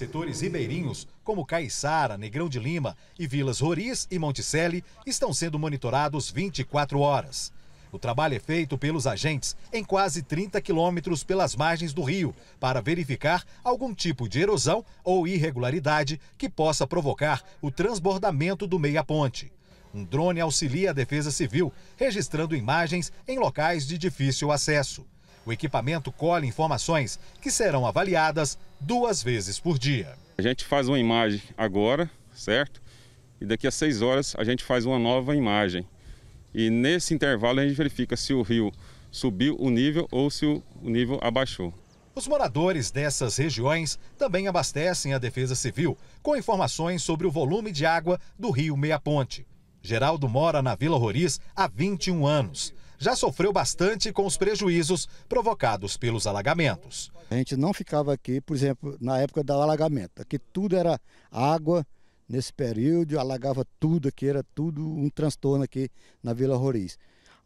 Setores ribeirinhos, como Caiçara, Negrão de Lima e Vilas Roriz e Monticelli, estão sendo monitorados 24 horas. O trabalho é feito pelos agentes em quase 30 quilômetros pelas margens do rio para verificar algum tipo de erosão ou irregularidade que possa provocar o transbordamento do meia-ponte. Um drone auxilia a Defesa Civil, registrando imagens em locais de difícil acesso. O equipamento colhe informações que serão avaliadas duas vezes por dia. A gente faz uma imagem agora, certo? E daqui a seis horas a gente faz uma nova imagem. E nesse intervalo a gente verifica se o rio subiu o nível ou se o nível abaixou. Os moradores dessas regiões também abastecem a Defesa Civil com informações sobre o volume de água do rio Meia Ponte. Geraldo mora na Vila Roriz há 21 anos já sofreu bastante com os prejuízos provocados pelos alagamentos. A gente não ficava aqui, por exemplo, na época do alagamento. Aqui tudo era água nesse período, alagava tudo aqui, era tudo um transtorno aqui na Vila Roriz.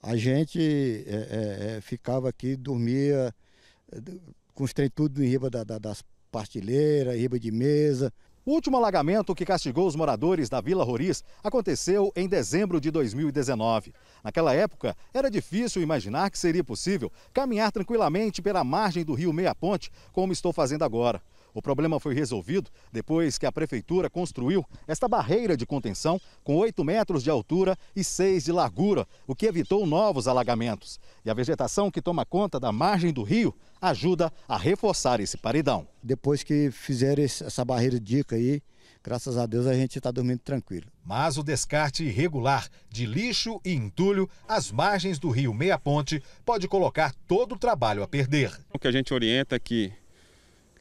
A gente é, é, ficava aqui, dormia com os trem tudo em riba da, da, das pastilheiras, riba de mesa. O último alagamento que castigou os moradores da Vila Roriz aconteceu em dezembro de 2019. Naquela época, era difícil imaginar que seria possível caminhar tranquilamente pela margem do rio Meia Ponte, como estou fazendo agora. O problema foi resolvido depois que a prefeitura construiu esta barreira de contenção com 8 metros de altura e 6 de largura, o que evitou novos alagamentos. E a vegetação que toma conta da margem do rio ajuda a reforçar esse paredão. Depois que fizeram essa barreira de dica aí, graças a Deus a gente está dormindo tranquilo. Mas o descarte irregular de lixo e entulho às margens do rio Meia Ponte pode colocar todo o trabalho a perder. O que a gente orienta é que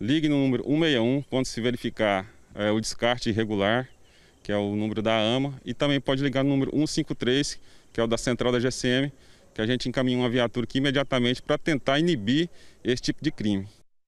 Ligue no número 161 quando se verificar é, o descarte irregular, que é o número da AMA, e também pode ligar no número 153, que é o da central da GCM, que a gente encaminha uma viatura aqui imediatamente para tentar inibir esse tipo de crime.